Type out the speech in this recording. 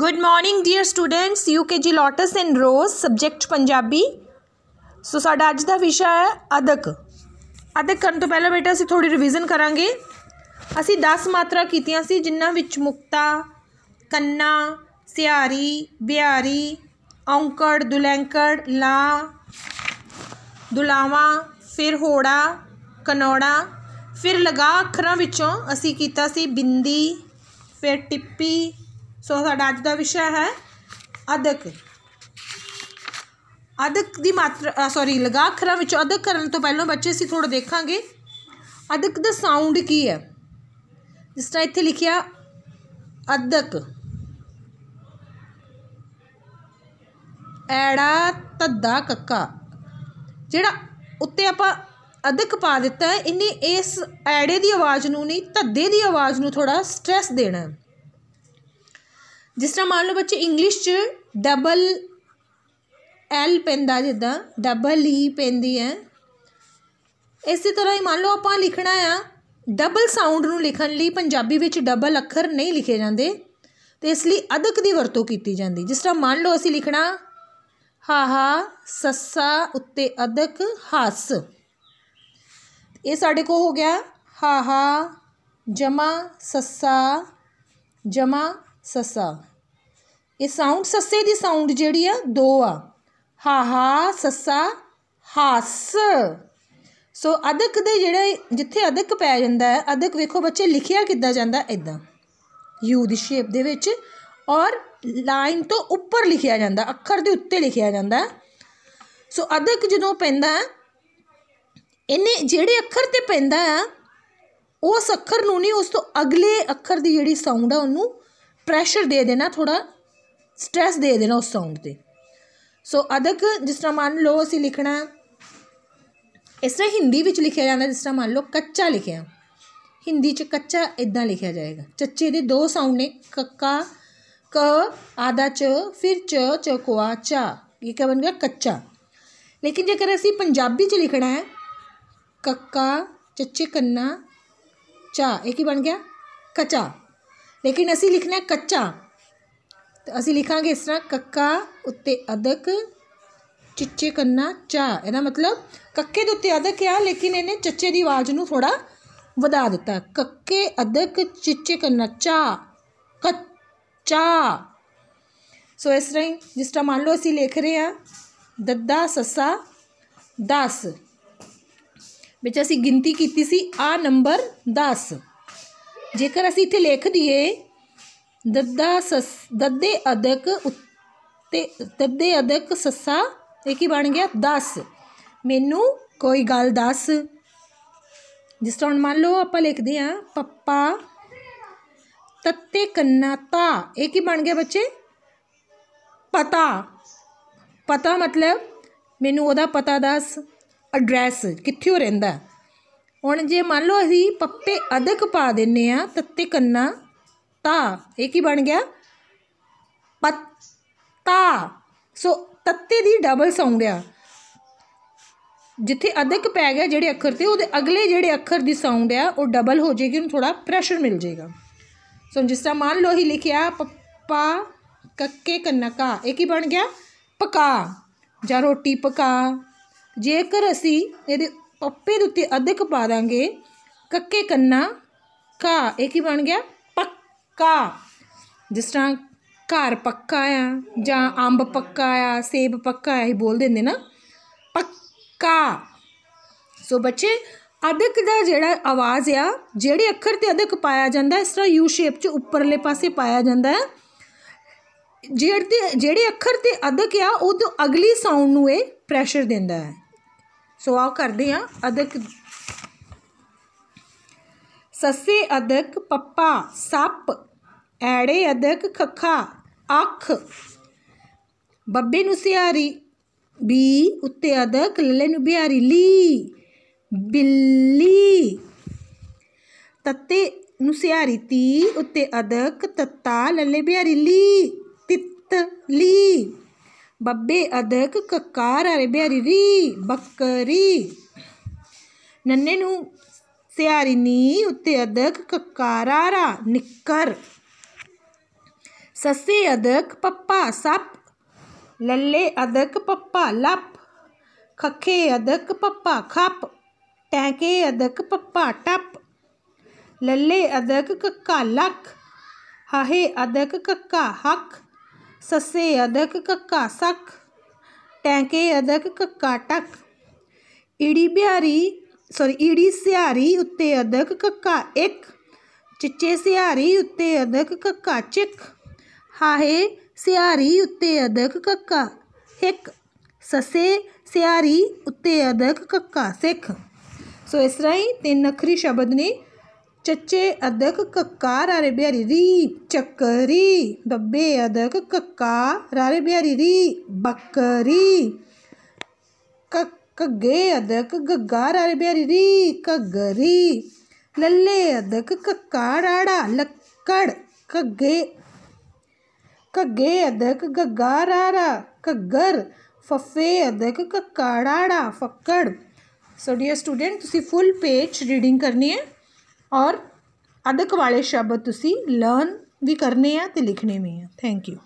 good morning dear students UKG lotus and rose subject Punjabi so ਸਾਡਾ ਅੱਜ ਦਾ ਵਿਸ਼ਾ ਹੈ ਅਦਕ ਅਦਕ ਕਰਨ ਤੋਂ ਪਹਿਲਾਂ ਬੇਟਾ ਅਸੀਂ ਥੋੜੀ ਰਿਵੀਜ਼ਨ ਕਰਾਂਗੇ ਅਸੀਂ 10 ਮਾਤਰਾ ਕੀਤੀਆਂ ਸੀ ਜਿਨ੍ਹਾਂ ਵਿੱਚ ਮੁਕਤਾ ਕੰਨਾ ਸਿਆਰੀ ਬਿਆਰੀ ਔਂਕੜ ਦੁਲੈਂਕੜ ਲਾ ਦੁਲਾਵਾ ਫਿਰ ਹੋੜਾ ਕਨੋੜਾ ਫਿਰ ਲਗਾ ਅੱਖਰਾਂ ਵਿੱਚੋਂ ਅਸੀਂ ਕੀਤਾ ਸੀ ਬਿੰਦੀ ਫਿਰ ਟਿੱਪੀ ਸੋ ਸਾਡਾ ਅੱਜ ਦਾ ਵਿਸ਼ਾ ਹੈ ਅਦਕ ਅਦਕ ਦੀ ਮਾਤਰਾ ਸੌਰੀ ਅੱਖਰਾਂ ਵਿੱਚ ਅਦਕ ਕਰਨ ਤੋਂ ਪਹਿਲਾਂ ਬੱਚੇ ਸੀ ਥੋੜਾ ਦੇਖਾਂਗੇ ਅਦਕ ਦਾ ਸਾਊਂਡ ਕੀ ਹੈ ਜਿਸ ਤਰ੍ਹਾਂ ਇੱਥੇ ਲਿਖਿਆ ਅਦਕ ਐੜਾ ਤੱਦਾ ਕੱਕਾ ਜਿਹੜਾ ਉੱਤੇ ਆਪਾਂ ਅਦਕ ਪਾ ਦਿੱਤਾ ਹੈ ਇਹਨੇ ਇਸ ਐੜੇ ਦੀ ਆਵਾਜ਼ ਨੂੰ ਨਹੀਂ ਤੱਦੇ ਦੀ ਆਵਾਜ਼ ਨੂੰ ਥੋੜਾ ਸਟ੍ਰੈਸ ਦੇਣਾ ਜਿਸ ਤਰ੍ਹਾਂ ਮੰਨ ਲਓ ਬੱਚੇ ਇੰਗਲਿਸ਼ 'ਚ ਡਬਲ ਐਲ ਪੈਂਦਾ ਜਿੱਦਾਂ ਡਬਲ ਈ e ਪੈਂਦੀ ਹੈ ਇਸੇ ਤਰ੍ਹਾਂ ਹੀ ਮੰਨ ਲਓ ਆਪਾਂ ਲਿਖਣਾ ਆ ਡਬਲ ਸਾਊਂਡ ਨੂੰ ਲਿਖਣ ਲਈ ਪੰਜਾਬੀ ਵਿੱਚ ਡਬਲ ਅੱਖਰ ਨਹੀਂ ਲਿਖੇ ਜਾਂਦੇ ਤੇ ਇਸ ਲਈ ਅਦਕ ਦੀ ਵਰਤੋਂ ਕੀਤੀ ਜਾਂਦੀ ਜਿਸ ਤਰ੍ਹਾਂ ਮੰਨ ਲਓ ਅਸੀਂ ਲਿਖਣਾ ਹਾ ਹਾ ਸੱਸਾ ਉੱਤੇ ਅਦਕ ਹੱਸ ਇਹ ਸਾਡੇ ਕੋ ਹੋ ਗਿਆ ਹਾ ਹਾ ਜਮਾ ਸੱਸਾ ਜਮਾ ਸਸਾ ਇਹ ਸਾਊਂਡ ਸੱਸੇ ਦੀ ਸਾਊਂਡ ਜਿਹੜੀ ਆ ਦੋ ਆ ਹਾ ਹਾ ਸਸਾ ਹਾਸ ਸੋ ਅਦਕ ਦੇ ਜਿਹੜੇ ਜਿੱਥੇ ਅਦਕ ਪੈ ਜਾਂਦਾ ਹੈ ਅਦਕ ਵੇਖੋ ਬੱਚੇ ਲਿਖਿਆ ਕਿੱਦਾਂ ਜਾਂਦਾ ਇਦਾਂ ਯੂ ਦੀ ਸ਼ੇਪ ਦੇ ਵਿੱਚ ਔਰ ਲਾਈਨ ਤੋਂ ਉੱਪਰ ਲਿਖਿਆ ਜਾਂਦਾ ਅੱਖਰ ਦੇ ਉੱਤੇ ਲਿਖਿਆ ਜਾਂਦਾ ਸੋ ਅਦਕ ਜਦੋਂ ਪੈਂਦਾ ਇਹਨੇ ਜਿਹੜੇ ਅੱਖਰ ਤੇ ਪੈਂਦਾ ਆ ਉਸ ਅੱਖਰ ਨੂੰ ਨਹੀਂ ਉਸ ਤੋਂ ਅਗਲੇ ਅੱਖਰ ਦੀ ਜਿਹੜੀ ਸਾਊਂਡ ਆ ਉਹਨੂੰ ਪ੍ਰੈਸ਼ਰ ਦੇ ਦੇਣਾ ਥੋੜਾ ਸਟ੍ਰੈਸ ਦੇ ਦੇਣਾ ਉਸ ਸਾਊਂਡ ਤੇ ਸੋ ਅਦਕ ਜਿਸ ਤਰ੍ਹਾਂ ਮੰਨ ਲਓ ਅਸੀਂ ਲਿਖਣਾ ਇਸ ਤਰ੍ਹਾਂ ਹਿੰਦੀ ਵਿੱਚ ਲਿਖਿਆ ਜਾਂਦਾ ਜਿਸ ਤਰ੍ਹਾਂ ਮੰਨ ਲਓ ਕੱਚਾ ਲਿਖਿਆ ਹਿੰਦੀ 'ਚ ਕੱਚਾ ਇਦਾਂ ਲਿਖਿਆ ਜਾਏਗਾ ਚੱਚੇ ਦੇ ਦੋ ਸਾਊਂਡ ਨੇ ਕੱਕਾ ਕ ਆਦਾ ਚ ਫਿਰ ਚ ਚਕਵਾ ਚਾ ਇਹ ਕਿਆ ਬਣ ਗਿਆ ਕੱਚਾ ਲੇਕਿਨ ਜੇਕਰ ਅਸੀਂ ਪੰਜਾਬੀ 'ਚ ਲਿਖਣਾ ਹੈ ਕੱਕਾ ਚੱਚੇ ਕੰਨਾ ਚਾ ਇਹ ਕੀ ਬਣ ਗਿਆ ਕੱਚਾ ਲੇਕਿਨ ਅਸੀਂ ਲਿਖਣਾ ਕੱਚਾ ਤਾਂ ਅਸੀਂ ਲਿਖਾਂਗੇ ਇਸ ਤਰ੍ਹਾਂ ਕੱਕਾ ਉੱਤੇ ਅਦਕ ਚਿੱਚੇ ਕੰਨਾ ਚਾ ਇਹਦਾ ਮਤਲਬ ਕੱਕੇ ਦੇ ਉੱਤੇ ਅਦਕ ਆ ਲੇਕਿਨ ਇਹਨੇ ਚੱਚੇ ਦੀ ਆਵਾਜ਼ ਨੂੰ ਥੋੜਾ ਵਧਾ ਦਿੱਤਾ ਕੱਕੇ ਅਦਕ ਚਿੱਚੇ ਕੰਨਾ ਚਾ ਕੱਚਾ ਸੋ ਇਸ ਤਰ੍ਹਾਂ ਜਿਸ ਤਰ੍ਹਾਂ ਮੰਨ ਲਓ ਅਸੀਂ ਲਿਖ ਰਹੇ ਆ ਦੱਦਾ ਸੱਸਾ ਦਸ ਵਿੱਚ ਅਸੀਂ ਗਿਣਤੀ ਕੀਤੀ ਸੀ ਆ ਨੰਬਰ 10 ਜੇਕਰ ਅਸੀਂ ਇੱਥੇ ਲਿਖ ਦਈਏ ਦੱਦਾ ਸਸ ਦੱਦੇ ਅਦਕ ਉੱਤੇ ਦੱਦੇ ਅਦਕ ਸੱਸਾ ਇਹ ਕੀ ਬਣ ਗਿਆ 10 ਮੈਨੂੰ ਕੋਈ ਗੱਲ ਦੱਸ ਜਿਸ ਤਰ੍ਹਾਂ ਮੰਨ ਲਓ ਆਪਾਂ ਲਿਖਦੇ ਆ ਪੱਪਾ ਤੱਤੇ ਕੰਨਾ ਤਾ ਇਹ ਕੀ ਬਣ ਗਿਆ ਬੱਚੇ ਪਤਾ ਪਤਾ ਮਤਲਬ ਮੈਨੂੰ ਉਹਦਾ ਪਤਾ ਦੱਸ ਐਡਰੈਸ ਕਿੱਥੇ ਰਹਿੰਦਾ ਹੁਣ ਜੇ ਮੰਨ ਲਓ ਅਸੀਂ ਪੱਪੇ ਅਦਕ ਪਾ ਦਿੰਨੇ ਆ ਤੱਤੇ ਕੰਨਾ ਤਾ ਇਹ ਕੀ ਬਣ ਗਿਆ ਪੱਤਾ ਸੋ ਤੱਤੇ ਦੀ ਡਬਲ ਸਾਊਂਡ ਆ ਜਿੱਥੇ ਅਦਕ ਪੈ ਗਿਆ ਜਿਹੜੇ ਅੱਖਰ ਤੇ ਉਹਦੇ ਅਗਲੇ ਜਿਹੜੇ ਅੱਖਰ ਦੀ ਸਾਊਂਡ ਆ ਉਹ ਡਬਲ ਹੋ ਜਾਏਗੀ ਉਹਨੂੰ ਥੋੜਾ ਪ੍ਰੈਸ਼ਰ ਮਿਲ ਜਾਏਗਾ ਸੋ ਜਿਸ ਤਰ੍ਹਾਂ ਮੰਨ ਲਓ ਹੀ ਲਿਖਿਆ ਪੱਪਾ ਕੱਕੇ ਕੰਨਕਾ ਇਹ ਕੀ ਬਣ ਗਿਆ ਪਕਾ ਜਾਂ ਰੋਟੀ ਪਕਾ ਜੇਕਰ ਅਸੀਂ ਇਹਦੇ ਪੱਪੇ ਦੇ ਉੱਤੇ ਅਦਕ ਪਾ ਦਾਂਗੇ ਕੱਕੇ ਕੰਨਾ ਕਾ ਇਹ ਕੀ ਬਣ ਗਿਆ ਪੱਕਾ ਜਿਸ ਤਰ੍ਹਾਂ ਘਰ ਪੱਕਾ ਆ ਜਾਂ ਅੰਬ ਪੱਕਾ ਆ ਸੇਬ ਪੱਕਾ ਆ ਇਹ ਬੋਲ ਦਿੰਦੇ ਨਾ ਪੱਕਾ ਸੋ ਬੱਚੇ ਅਦਕ ਦਾ ਜਿਹੜਾ ਆਵਾਜ਼ ਆ ਜਿਹੜੇ ਅੱਖਰ ਤੇ ਅਦਕ ਪਾਇਆ ਜਾਂਦਾ ਇਸ ਤਰ੍ਹਾਂ ਯੂ ਸ਼ੇਪ 'ਚ ਉੱਪਰਲੇ ਪਾਸੇ ਪਾਇਆ ਜਾਂਦਾ ਹੈ ਜਿਹੜੇ ਜਿਹੜੇ ਅੱਖਰ ਤੇ ਅਦਕ ਆ ਉਹ ਤੋਂ ਅਗਲੀ ਸਾਊਂਡ ਨੂੰ ਇਹ ਪ੍ਰੈਸ਼ਰ ਦਿੰਦਾ ਹੈ ਸੋ ਆਓ ਕਰਦੇ ਆ ਅਦਕ ਸੱਸੇ ਅਦਕ ਪੱਪਾ ਸੱਪ ਐੜੇ ਅਦਕ ਖੱਖਾ ਅੱਖ ਬੱਬੇ ਨੂੰ ਸਿਆਰੀ ਬੀ ਉੱਤੇ ਅਦਕ ਲੱਲੇ ਨੂੰ ਬਿਹਾਰੀ ਲੀ ਬਿੱਲੀ ਤੱਤੇ ਨੂੰ ਸਿਆਰੀ ਤੀ ਉੱਤੇ ਅਦਕ ਤੱਤਾ ਲੱਲੇ ਬਿਹਾਰੀ ਲੀ ਤਿੱਤ ਲੀ ਬੱਬੇ ਅਦਕ ਕਕਾਰ ਬਿਆਰੀ ਰੀ ਬੱਕਰੀ ਨੰਨੇ ਨੂੰ ਸਿਆਰੀ ਨੀ ਉੱਤੇ ਅਦਕ ਕਕਾਰਾਰਾ ਨਿੱਕਰ ਸੱਸੇ ਅਦਕ ਪੱਪਾ ਸੱਪ ਲੱਲੇ ਅਦਕ ਪੱਪਾ ਲੱਪ ਖੱਖੇ ਅਦਕ ਪੱਪਾ ਖੱਪ ਟੈਂਕੇ ਅਦਕ ਪੱਪਾ ਟੱਪ ਲੱਲੇ ਅਦਕ ਕੱਕਾ ਲੱਕ ਹਾਹੇ ਅਦਕ ਕੱਕਾ ਹੱਕ ਸੱਸੇ ਅਦਕ ਕੱਕਾ ਸਖ ਟੈਂਕੇ ਅਦਕ ਕੱਕਾ ਟਕ ਈੜੀ ਬਿਹਾਰੀ ਸੌਰੀ ਈੜੀ ਸਿਹਾਰੀ ਉੱਤੇ ਅਦਕ ਕੱਕਾ ਇੱਕ ਚਿੱਚੇ ਸਿਹਾਰੀ ਉੱਤੇ ਅਦਕ ਕੱਕਾ ਚਿਕ ਹਾਹੇ ਸਿਹਾਰੀ ਉੱਤੇ ਅਦਕ ਕੱਕਾ ਇੱਕ ਸੱਸੇ ਸਿਹਾਰੀ ਉੱਤੇ ਅਦਕ ਕੱਕਾ ਸਿੱਖ ਸੋ ਇਸ ਤਰ੍ਹਾਂ ਹੀ ਤਿੰਨ ਅੱਖਰੀ ਸ਼ਬਦ ਨੇ ਚੱਚੇ ਅਦਕ ਕੱਕਾ ਰਾਰੇ ਬਿਆਰੀ ਰੀ ਚੱਕਰੀ ਬੱਬੇ ਅਦਕ ਕੱਕਾ ਰਾਰੇ ਬਿਆਰੀ ਰੀ ਬੱਕਰੀ ਕੱਗੇ ਅਦਕ ਗੱਗਾ ਰਾਰੇ ਬਿਆਰੀ ਰੀ ਕੱਗਰੀ ਲੱਲੇ ਅਦਕ ਕੱਕਾ ਰਾੜਾ ਲੱਕੜ ਕੱਗੇ ਕੱਗੇ ਅਦਕ ਗੱਗਾ ਰਾਰਾ ਕੱਗਰ ਫਫੇ ਅਦਕ ਕੱਕਾ ਰਾੜਾ ਫੱਕੜ ਸੋ ਡੀਅਰ ਸਟੂਡੈਂਟ ਤੁਸੀਂ ਫੁੱਲ ਪੇਜ ਰੀਡਿੰਗ ਕਰਨੀ ਹੈ ਔਰ ਅਦਕ ਵਾਲੇ ਸ਼ਬਦ ਤੁਸੀਂ ਲਰਨ ਵੀ ਕਰਨੇ ਆ ਤੇ ਲਿਖਣੇ ਵੀ ਆ ਥੈਂਕ ਯੂ